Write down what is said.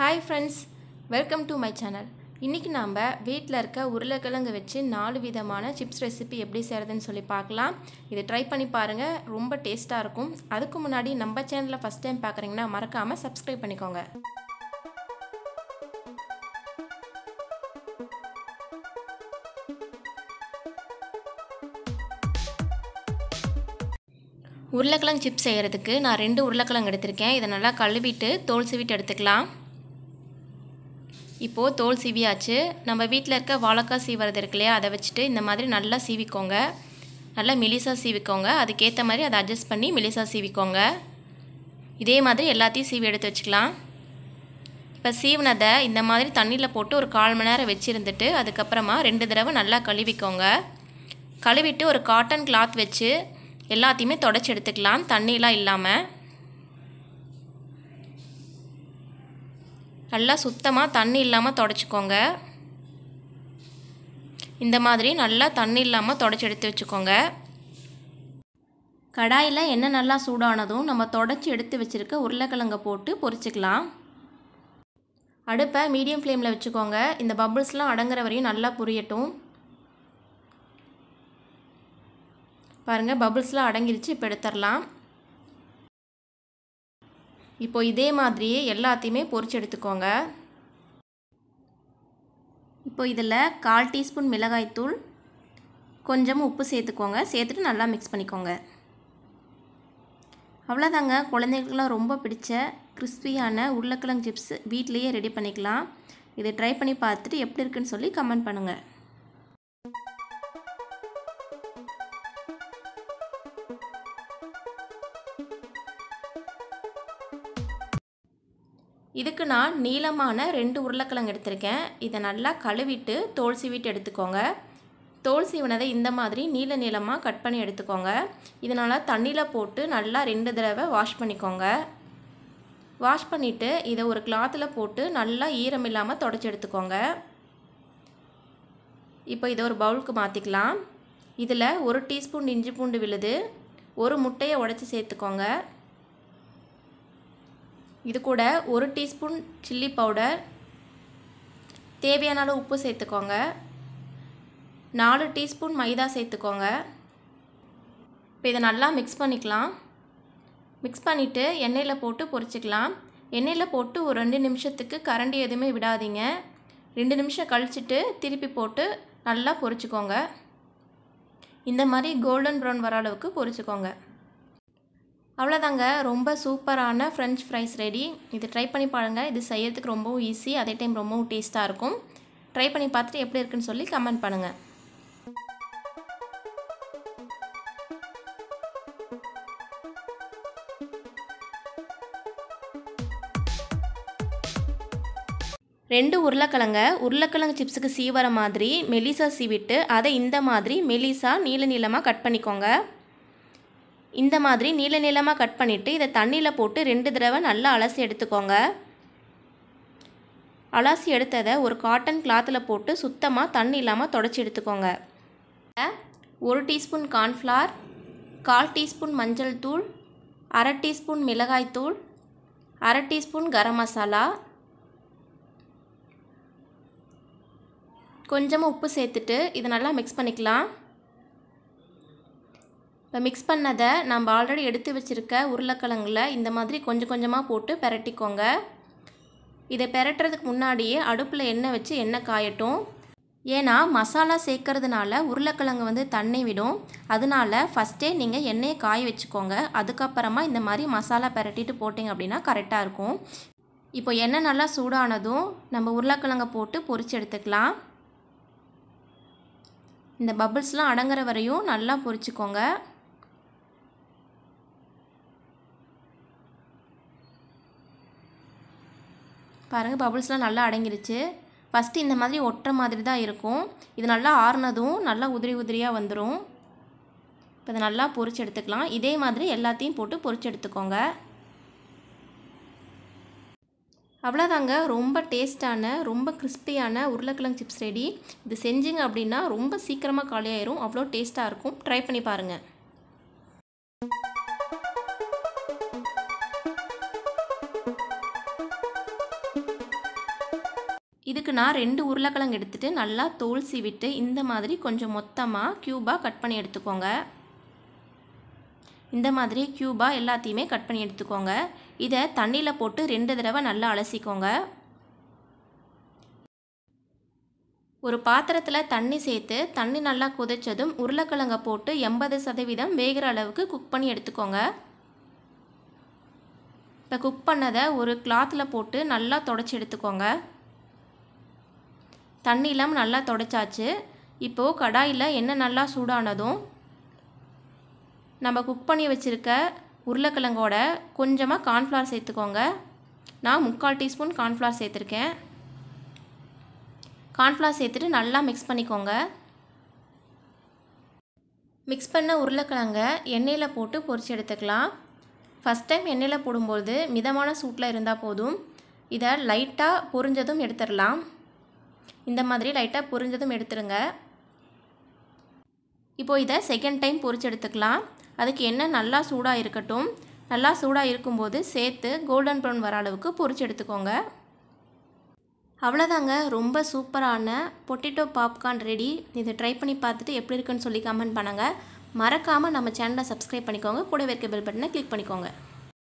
hi friends welcome to my channel இன்றைக்கி நாம் வீட்டில் இருக்க உருளைக்கிழங்கு வச்சு நாலு விதமான சிப்ஸ் ரெசிபி எப்படி செய்கிறதுன்னு சொல்லி பார்க்கலாம் இதை ட்ரை பண்ணி பாருங்கள் ரொம்ப டேஸ்ட்டாக இருக்கும் அதுக்கு முன்னாடி நம்ம சேனலில் ஃபஸ்ட் டைம் பார்க்குறீங்கன்னா மறக்காமல் சப்ஸ்கிரைப் பண்ணிக்கோங்க உருளைக்கிழங்கு சிப்ஸ் செய்கிறதுக்கு நான் ரெண்டு உருளைக்கிழங்கு எடுத்திருக்கேன் இதை நல்லா கழுவிட்டு தோல் சீவிட்டு எடுத்துக்கலாம் இப்போது தோல் சீவியாச்சு நம்ம வீட்டில் இருக்க வாழைக்காய் சீவரது இருக்கு இல்லையா அதை வச்சுட்டு இந்த மாதிரி நல்லா சீவிக்கோங்க நல்லா மெலிசாக சீவிக்கோங்க அதுக்கேற்ற மாதிரி அதை அட்ஜஸ்ட் பண்ணி மெலிசாக சீவிக்கோங்க இதே மாதிரி எல்லாத்தையும் சீவி எடுத்து வச்சுக்கலாம் இப்போ சீவினதை இந்த மாதிரி தண்ணியில் போட்டு ஒரு கால் மணி நேரம் வச்சுருந்துட்டு அதுக்கப்புறமா ரெண்டு தடவை நல்லா கழுவிக்கோங்க கழுவிட்டு ஒரு காட்டன் கிளாத் வச்சு எல்லாத்தையுமே தொடச்சி எடுத்துக்கலாம் தண்ணியெலாம் இல்லாமல் நல்லா சுத்தமாக தண்ணி இல்லாமல் தொடச்சிக்கோங்க இந்த மாதிரி நல்லா தண்ணி இல்லாமல் தொடச்சி எடுத்து வச்சுக்கோங்க கடாயில் எண்ணெய் நல்லா சூடானதும் நம்ம தொடச்சி எடுத்து வச்சுருக்க உருளைக்கிழங்கை போட்டு பொறிச்சிக்கலாம் அடுப்பை மீடியம் ஃப்ளேமில் வச்சுக்கோங்க இந்த பபுள்ஸ்லாம் அடங்குற வரையும் நல்லா புரியட்டும் பாருங்கள் பபுள்ஸ்லாம் அடங்கிருச்சு இப்போ எடுத்துடலாம் இப்போ இதே மாதிரியே எல்லாத்தையுமே பொறிச்சு எடுத்துக்கோங்க இப்போ இதில் கால் டீஸ்பூன் மிளகாய்த்தூள் கொஞ்சம் உப்பு சேர்த்துக்கோங்க சேர்த்துட்டு நல்லா மிக்ஸ் பண்ணிக்கோங்க அவ்வளோதாங்க குழந்தைகளுக்குலாம் ரொம்ப பிடிச்ச கிறிஸ்பியான உருளைக்கிழங்கு சிப்ஸ் வீட்லேயே ரெடி பண்ணிக்கலாம் இதை ட்ரை பண்ணி பார்த்துட்டு எப்படி இருக்குன்னு சொல்லி கமெண்ட் பண்ணுங்கள் இதுக்கு நான் நீளமான ரெண்டு உருளைக்கிழங்கு எடுத்திருக்கேன் இதை நல்லா கழுவிட்டு தோல் சீவிட்டு எடுத்துக்கோங்க தோல் சீவனதை இந்த மாதிரி நீள நீளமாக கட் பண்ணி எடுத்துக்கோங்க இதனால் தண்ணியில் போட்டு நல்லா ரெண்டு தடவை வாஷ் பண்ணிக்கோங்க வாஷ் பண்ணிவிட்டு இதை ஒரு கிளாத்தில் போட்டு நல்லா ஈரம் இல்லாமல் தொடச்சி எடுத்துக்கோங்க இப்போ இதை ஒரு பவுலுக்கு மாற்றிக்கலாம் இதில் ஒரு டீஸ்பூன் இஞ்சி பூண்டு விழுது ஒரு முட்டையை உடச்சி சேர்த்துக்கோங்க இது கூட ஒரு டீஸ்பூன் சில்லி பவுடர் தேவையான அளவு உப்பு சேர்த்துக்கோங்க நாலு டீஸ்பூன் மைதா சேர்த்துக்கோங்க இப்போ இதை நல்லா மிக்ஸ் பண்ணிக்கலாம் மிக்ஸ் பண்ணிவிட்டு எண்ணெயில் போட்டு பொரிச்சிக்கலாம் எண்ணெயில் போட்டு ஒரு ரெண்டு நிமிஷத்துக்கு கரண்டி எதுவுமே விடாதீங்க ரெண்டு நிமிஷம் கழிச்சுட்டு திருப்பி போட்டு நல்லா பொரிச்சிக்கோங்க இந்த மாதிரி கோல்டன் ப்ரௌன் வர அளவுக்கு பொரிச்சிக்கோங்க அவ்வளோதாங்க ரொம்ப சூப்பரான ஃப்ரெஞ்ச் ஃப்ரைஸ் ரெடி இது ட்ரை பண்ணி பாருங்கள் இது செய்யறதுக்கு ரொம்பவும் ஈஸி அதே டைம் ரொம்பவும் டேஸ்ட்டாக இருக்கும் ட்ரை பண்ணி பார்த்துட்டு எப்படி இருக்குன்னு சொல்லி கமெண்ட் பண்ணுங்கள் ரெண்டு உருளைக்கிழங்க உருளைக்கிழங்கு சிப்ஸுக்கு சீவர மாதிரி மெலிசா சீவிட்டு அதை இந்த மாதிரி மெலிசா நீள நீளமாக கட் பண்ணிக்கோங்க இந்த மாதிரி நீள நீளமாக கட் பண்ணிவிட்டு இதை தண்ணியில் போட்டு ரெண்டு தடவை நல்லா அலசி எடுத்துக்கோங்க அலசி எடுத்ததை ஒரு காட்டன் கிளாத்தில் போட்டு சுத்தமாக தண்ணி இல்லாமல் தொடச்சி எடுத்துக்கோங்க ஒரு டீஸ்பூன் கார்ன்ஃப்ளார் கால் டீஸ்பூன் மஞ்சள் தூள் அரை டீஸ்பூன் மிளகாய் தூள் அரை டீஸ்பூன் கரம் மசாலா கொஞ்சமாக உப்பு சேர்த்துட்டு இதை நல்லா மிக்ஸ் பண்ணிக்கலாம் இப்போ மிக்ஸ் பண்ணதை நம்ம ஆல்ரெடி எடுத்து வச்சுருக்க உருளைக்கிழங்குல இந்த மாதிரி கொஞ்சம் கொஞ்சமாக போட்டு பெரட்டிக்கோங்க இதை பெரட்டுறதுக்கு முன்னாடியே அடுப்பில் எண்ணெய் வச்சு எண்ணெய் காயட்டும் ஏன்னா மசாலா சேர்க்கறதுனால உருளைக்கிழங்கு வந்து தண்ணி விடும் அதனால ஃபஸ்ட்டே நீங்கள் எண்ணெயை காய வச்சுக்கோங்க அதுக்கப்புறமா இந்த மாதிரி மசாலா பெரட்டிட்டு போட்டிங்க அப்படின்னா கரெக்டாக இருக்கும் இப்போ எண்ணெய் நல்லா சூடானதும் நம்ம உருளைக்கிழங்கை போட்டு பொறிச்சு எடுத்துக்கலாம் இந்த பபிள்ஸ்லாம் அடங்குற வரையும் நல்லா பொரிச்சுக்கோங்க பாருங்கள் பபுள்ஸ்லாம் நல்லா அடங்கிருச்சு ஃபஸ்ட்டு இந்த மாதிரி ஒட்டுற மாதிரி தான் இருக்கும் இது நல்லா ஆறுனதும் நல்லா உதிரி உதிரியாக வந்துடும் இப்போ இதை நல்லா பொறிச்சு எடுத்துக்கலாம் இதே மாதிரி எல்லாத்தையும் போட்டு பொறிச்சு எடுத்துக்கோங்க அவ்வளோதாங்க ரொம்ப டேஸ்ட்டான ரொம்ப கிறிஸ்பியான உருளைக்கிழங்கு சிப்ஸ் ரெடி இது செஞ்சிங்க அப்படின்னா ரொம்ப சீக்கிரமாக காலியாயிரும் அவ்வளோ டேஸ்ட்டாக இருக்கும் ட்ரை பண்ணி பாருங்கள் இதுக்கு நான் ரெண்டு உருளைக்கிழங்கு எடுத்துகிட்டு நல்லா தோல் விட்டு இந்த மாதிரி கொஞ்சம் மொத்தமாக க்யூபாக கட் பண்ணி எடுத்துக்கோங்க இந்த மாதிரி க்யூபாக எல்லாத்தையுமே கட் பண்ணி எடுத்துக்கோங்க இதை தண்ணியில் போட்டு ரெண்டு தடவை நல்லா அலசிக்கோங்க ஒரு பாத்திரத்தில் தண்ணி சேர்த்து தண்ணி நல்லா கொதித்ததும் உருளைக்கிழங்கை போட்டு எண்பது சதவீதம் வேகிற அளவுக்கு குக் பண்ணி எடுத்துக்கோங்க இப்போ குக் பண்ணதை ஒரு கிளாத்தில் போட்டு நல்லா தொடச்சி எடுத்துக்கோங்க தண்ணி இல்லாமல் நல்லா தொடச்சாச்சு இப்போது கடாயில் எண்ணெய் நல்லா சூடானதும் நம்ம குக் பண்ணி வச்சுருக்க உருளைக்கிழங்கோட கொஞ்சமாக கார்ன்ஃப்ளவர் சேர்த்துக்கோங்க நான் முக்கால் டீஸ்பூன் கார்ன்ஃப்ளவர் சேர்த்துருக்கேன் கார்ன்ஃப்ளவர் சேர்த்துட்டு நல்லா மிக்ஸ் பண்ணிக்கோங்க மிக்ஸ் பண்ண உருளைக்கிழங்க எண்ணெயில் போட்டு பொறிச்சு எடுத்துக்கலாம் ஃபஸ்ட் டைம் எண்ணெயில் போடும்போது மிதமான சூட்டில் இருந்தால் போதும் இதை லைட்டாக பொரிஞ்சதும் எடுத்துடலாம் இந்த மாதிரி லைட்டாக புரிஞ்சதும் எடுத்துருங்க இப்போது இதை செகண்ட் டைம் பொறிச்சு எடுத்துக்கலாம் அதுக்கு எண்ணெய் நல்லா சூடாக இருக்கட்டும் நல்லா சூடாக இருக்கும்போது சேர்த்து கோல்டன் ப்ரௌன் வர அளவுக்கு பொறிச்சு எடுத்துக்கோங்க அவ்வளோதாங்க ரொம்ப சூப்பரான பொட்டேட்டோ பாப்கார்ன் ரெடி இதை ட்ரை பண்ணி பார்த்துட்டு எப்படி இருக்குன்னு சொல்லி கமெண்ட் பண்ணுங்கள் மறக்காமல் நம்ம சேனலை சப்ஸ்கிரைப் பண்ணிக்கோங்க கூட இருக்க பெல் பட்டனை கிளிக் பண்ணிக்கோங்க